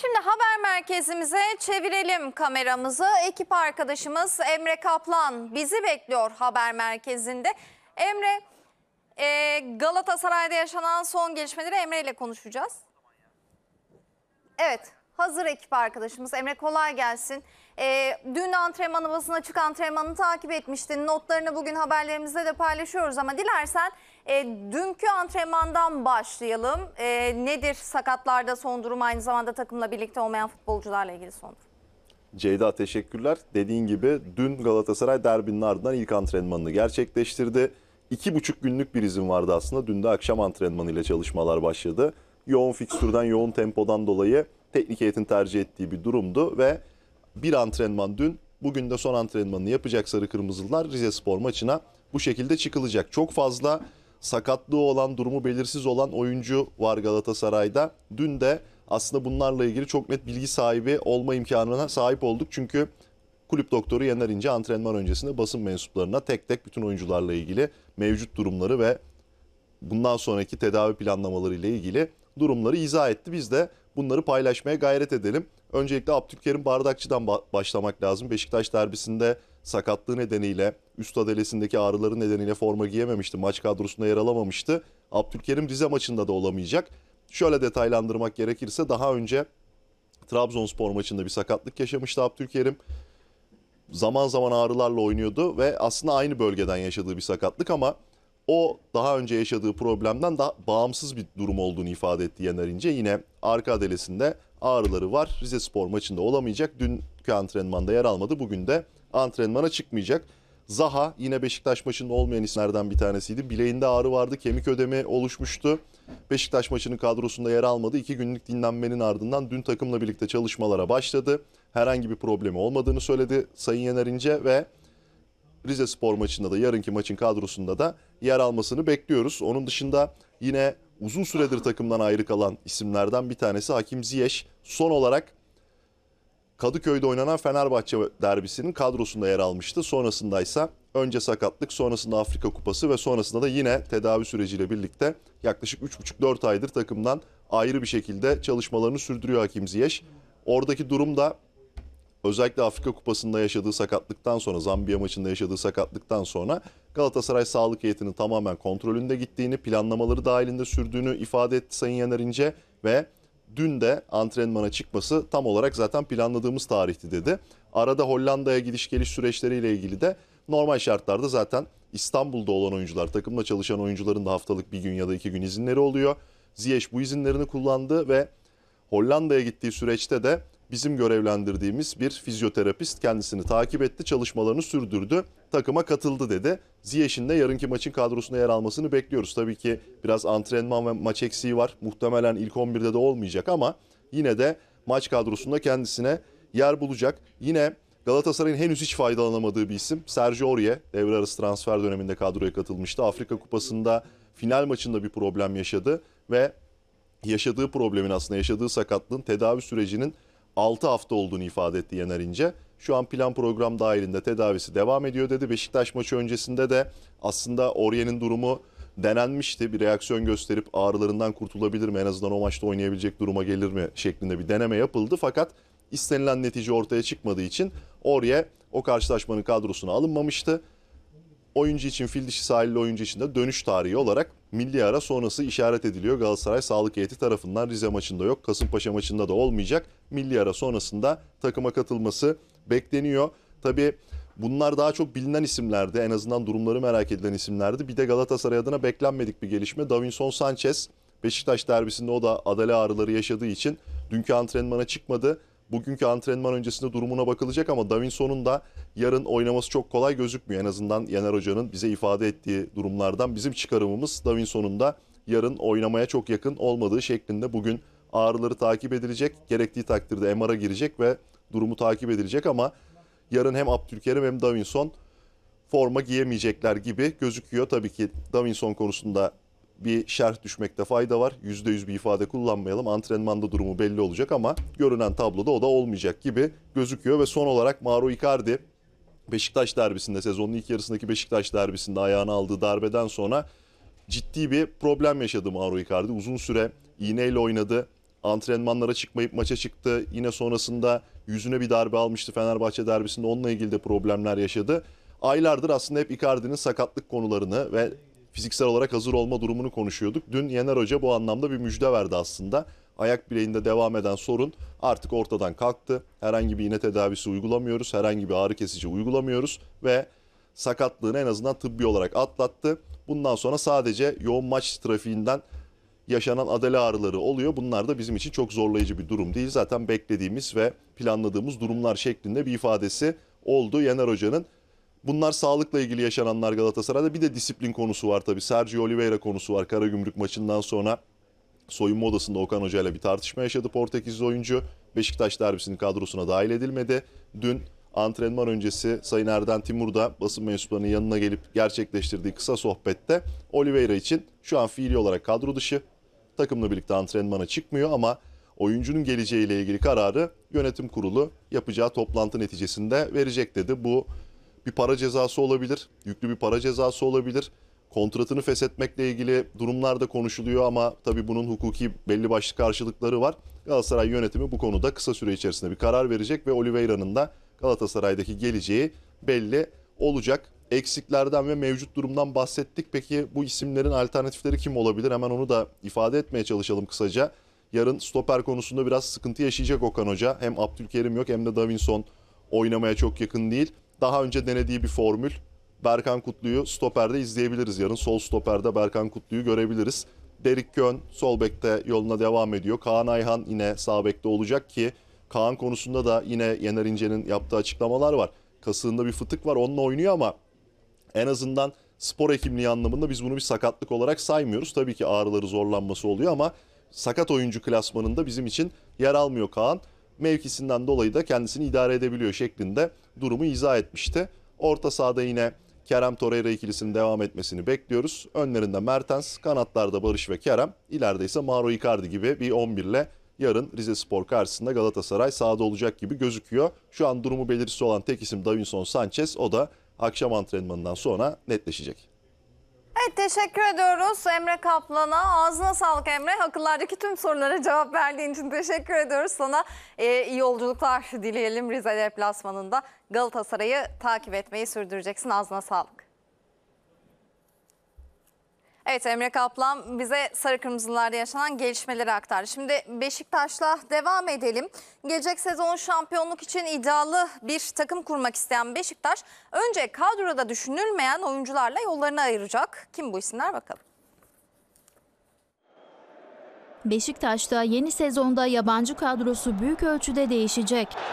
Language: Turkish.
Şimdi haber merkezimize çevirelim kameramızı. Ekip arkadaşımız Emre Kaplan bizi bekliyor haber merkezinde. Emre e, Galatasaray'da yaşanan son gelişmeleri Emre ile konuşacağız. Evet hazır ekip arkadaşımız. Emre kolay gelsin. Ee, dün antrenman havasına açık antrenmanını takip etmiştin. Notlarını bugün haberlerimizde de paylaşıyoruz ama dilersen e, dünkü antrenmandan başlayalım. E, nedir sakatlarda son durum aynı zamanda takımla birlikte olmayan futbolcularla ilgili son durum? Ceyda teşekkürler. Dediğin gibi dün Galatasaray derbinin ardından ilk antrenmanını gerçekleştirdi. İki buçuk günlük bir izin vardı aslında. Dün de akşam antrenmanıyla çalışmalar başladı yoğun fikstürden, yoğun tempodan dolayı teknik heyetin tercih ettiği bir durumdu ve bir antrenman dün, bugün de son antrenmanını yapacak Sarı Kırmızılar Rize Spor maçına bu şekilde çıkılacak. Çok fazla sakatlığı olan, durumu belirsiz olan oyuncu var Galatasaray'da. Dün de aslında bunlarla ilgili çok net bilgi sahibi olma imkanına sahip olduk. Çünkü kulüp doktoru Yener İnce antrenman öncesinde basın mensuplarına tek tek bütün oyuncularla ilgili mevcut durumları ve bundan sonraki tedavi planlamaları ile ilgili durumları izah etti. Biz de bunları paylaşmaya gayret edelim. Öncelikle Abdülkerim Bardakçı'dan başlamak lazım. Beşiktaş derbisinde sakatlığı nedeniyle, üst adelesindeki ağrıları nedeniyle forma giyememişti. Maç kadrosunda yer alamamıştı. Abdülkerim Rize maçında da olamayacak. Şöyle detaylandırmak gerekirse daha önce Trabzonspor maçında bir sakatlık yaşamıştı Abdülkerim. Zaman zaman ağrılarla oynuyordu ve aslında aynı bölgeden yaşadığı bir sakatlık ama o daha önce yaşadığı problemden daha bağımsız bir durum olduğunu ifade etti Yener İnce. Yine arka adelesinde ağrıları var. Rize Spor maçında olamayacak. Dünkü antrenmanda yer almadı. Bugün de antrenmana çıkmayacak. Zaha yine Beşiktaş maçında olmayan isimlerden bir tanesiydi. Bileğinde ağrı vardı. Kemik ödemi oluşmuştu. Beşiktaş maçının kadrosunda yer almadı. İki günlük dinlenmenin ardından dün takımla birlikte çalışmalara başladı. Herhangi bir problemi olmadığını söyledi Sayın Yener İnce ve Rize Spor maçında da yarınki maçın kadrosunda da yer almasını bekliyoruz. Onun dışında yine uzun süredir takımdan ayrı kalan isimlerden bir tanesi Hakim Ziyech. Son olarak Kadıköy'de oynanan Fenerbahçe derbisinin kadrosunda yer almıştı. Sonrasında ise önce sakatlık, sonrasında Afrika Kupası ve sonrasında da yine tedavi süreciyle birlikte yaklaşık 3,5-4 aydır takımdan ayrı bir şekilde çalışmalarını sürdürüyor Hakim Ziyech. Oradaki durum da özellikle Afrika Kupası'nda yaşadığı sakatlıktan sonra, Zambiya maçında yaşadığı sakatlıktan sonra Galatasaray sağlık heyetinin tamamen kontrolünde gittiğini, planlamaları dahilinde sürdüğünü ifade etti Sayın Yener İnce ve dün de antrenmana çıkması tam olarak zaten planladığımız tarihti dedi. Arada Hollanda'ya gidiş geliş süreçleriyle ilgili de normal şartlarda zaten İstanbul'da olan oyuncular, takımla çalışan oyuncuların da haftalık bir gün ya da iki gün izinleri oluyor. Ziyech bu izinlerini kullandı ve Hollanda'ya gittiği süreçte de bizim görevlendirdiğimiz bir fizyoterapist kendisini takip etti, çalışmalarını sürdürdü, takıma katıldı dedi. Ziyeş'in de yarınki maçın kadrosuna yer almasını bekliyoruz. Tabii ki biraz antrenman ve maç eksiği var. Muhtemelen ilk 11'de de olmayacak ama yine de maç kadrosunda kendisine yer bulacak. Yine Galatasaray'ın henüz hiç faydalanamadığı bir isim Sergio Aurier devre arası transfer döneminde kadroya katılmıştı. Afrika Kupası'nda final maçında bir problem yaşadı ve yaşadığı problemin aslında yaşadığı sakatlığın tedavi sürecinin 6 hafta olduğunu ifade etti Yener İnce. Şu an plan program dahilinde tedavisi devam ediyor dedi. Beşiktaş maçı öncesinde de aslında Oriye'nin durumu denenmişti. Bir reaksiyon gösterip ağrılarından kurtulabilir mi? En azından o maçta oynayabilecek duruma gelir mi? Şeklinde bir deneme yapıldı. Fakat istenilen netice ortaya çıkmadığı için Orye o karşılaşmanın kadrosuna alınmamıştı oyuncu için fil dişi sahilli oyuncu için de dönüş tarihi olarak milli ara sonrası işaret ediliyor. Galatasaray sağlık heyeti tarafından Rize maçında yok. Kasımpaşa maçında da olmayacak. Milli ara sonrasında takıma katılması bekleniyor. Tabii Bunlar daha çok bilinen isimlerdi. En azından durumları merak edilen isimlerdi. Bir de Galatasaray adına beklenmedik bir gelişme. Davinson Sanchez Beşiktaş derbisinde o da adale ağrıları yaşadığı için dünkü antrenmana çıkmadı bugünkü antrenman öncesinde durumuna bakılacak ama Davinson'un da yarın oynaması çok kolay gözükmüyor. En azından Yener Hoca'nın bize ifade ettiği durumlardan bizim çıkarımımız Davinson'un da yarın oynamaya çok yakın olmadığı şeklinde bugün ağrıları takip edilecek. Gerektiği takdirde MR'a girecek ve durumu takip edilecek ama yarın hem Abdülkerim hem Davinson forma giyemeyecekler gibi gözüküyor. Tabii ki Davinson konusunda bir şerh düşmekte fayda var. %100 bir ifade kullanmayalım. Antrenmanda durumu belli olacak ama görünen tabloda o da olmayacak gibi gözüküyor. Ve son olarak Mauro Icardi Beşiktaş derbisinde sezonun ilk yarısındaki Beşiktaş derbisinde ayağını aldığı darbeden sonra ciddi bir problem yaşadı Mauro Icardi. Uzun süre iğneyle oynadı. Antrenmanlara çıkmayıp maça çıktı. Yine sonrasında yüzüne bir darbe almıştı Fenerbahçe derbisinde. Onunla ilgili de problemler yaşadı. Aylardır aslında hep Icardi'nin sakatlık konularını ve fiziksel olarak hazır olma durumunu konuşuyorduk. Dün Yener Hoca bu anlamda bir müjde verdi aslında. Ayak bileğinde devam eden sorun artık ortadan kalktı. Herhangi bir iğne tedavisi uygulamıyoruz, herhangi bir ağrı kesici uygulamıyoruz ve sakatlığını en azından tıbbi olarak atlattı. Bundan sonra sadece yoğun maç trafiğinden yaşanan adele ağrıları oluyor. Bunlar da bizim için çok zorlayıcı bir durum değil. Zaten beklediğimiz ve planladığımız durumlar şeklinde bir ifadesi oldu Yener Hoca'nın. Bunlar sağlıkla ilgili yaşananlar Galatasaray'da. Bir de disiplin konusu var tabii. Sergio Oliveira konusu var. Karagümrük maçından sonra soyunma odasında Okan Hoca ile bir tartışma yaşadı Portekizli oyuncu. Beşiktaş derbisinin kadrosuna dahil edilmedi. Dün antrenman öncesi Sayın Erden Timur da basın mensuplarının yanına gelip gerçekleştirdiği kısa sohbette Oliveira için şu an fiili olarak kadro dışı. Takımla birlikte antrenmana çıkmıyor ama oyuncunun geleceğiyle ilgili kararı yönetim kurulu yapacağı toplantı neticesinde verecek dedi. Bu bir para cezası olabilir. Yüklü bir para cezası olabilir. Kontratını feshetmekle ilgili durumlar da konuşuluyor ama tabii bunun hukuki belli başlı karşılıkları var. Galatasaray yönetimi bu konuda kısa süre içerisinde bir karar verecek ve Oliveira'nın da Galatasaray'daki geleceği belli olacak. Eksiklerden ve mevcut durumdan bahsettik. Peki bu isimlerin alternatifleri kim olabilir? Hemen onu da ifade etmeye çalışalım kısaca. Yarın stoper konusunda biraz sıkıntı yaşayacak Okan Hoca. Hem Abdülkerim yok hem de Davinson oynamaya çok yakın değil daha önce denediği bir formül. Berkan Kutlu'yu stoperde izleyebiliriz yarın. Sol stoperde Berkan Kutlu'yu görebiliriz. Derik Kön sol bekte yoluna devam ediyor. Kaan Ayhan yine sağ bekte olacak ki Kaan konusunda da yine Yener İnce'nin yaptığı açıklamalar var. Kasığında bir fıtık var onunla oynuyor ama en azından spor hekimliği anlamında biz bunu bir sakatlık olarak saymıyoruz. Tabii ki ağrıları zorlanması oluyor ama sakat oyuncu klasmanında bizim için yer almıyor Kaan mevkisinden dolayı da kendisini idare edebiliyor şeklinde durumu izah etmişti. Orta sahada yine Kerem Torreira ikilisinin devam etmesini bekliyoruz. Önlerinde Mertens, kanatlarda Barış ve Kerem, ileride ise Mauro Icardi gibi bir 11 ile yarın Rize Spor karşısında Galatasaray sahada olacak gibi gözüküyor. Şu an durumu belirsiz olan tek isim Davinson Sanchez o da akşam antrenmanından sonra netleşecek. Evet teşekkür ediyoruz Emre Kaplan'a. Ağzına sağlık Emre. Akıllardaki tüm sorulara cevap verdiğin için teşekkür ediyoruz sana. Ee, iyi yolculuklar dileyelim Rize deplasmanında. Galatasaray'ı takip etmeyi sürdüreceksin. Ağzına sağlık. Evet Emre Kaplan bize sarı kırmızılarda yaşanan gelişmeleri aktar. Şimdi Beşiktaş'la devam edelim. Gelecek sezon şampiyonluk için iddialı bir takım kurmak isteyen Beşiktaş önce kadroda düşünülmeyen oyuncularla yollarını ayıracak. Kim bu isimler bakalım. Beşiktaş'ta yeni sezonda yabancı kadrosu büyük ölçüde değişecek.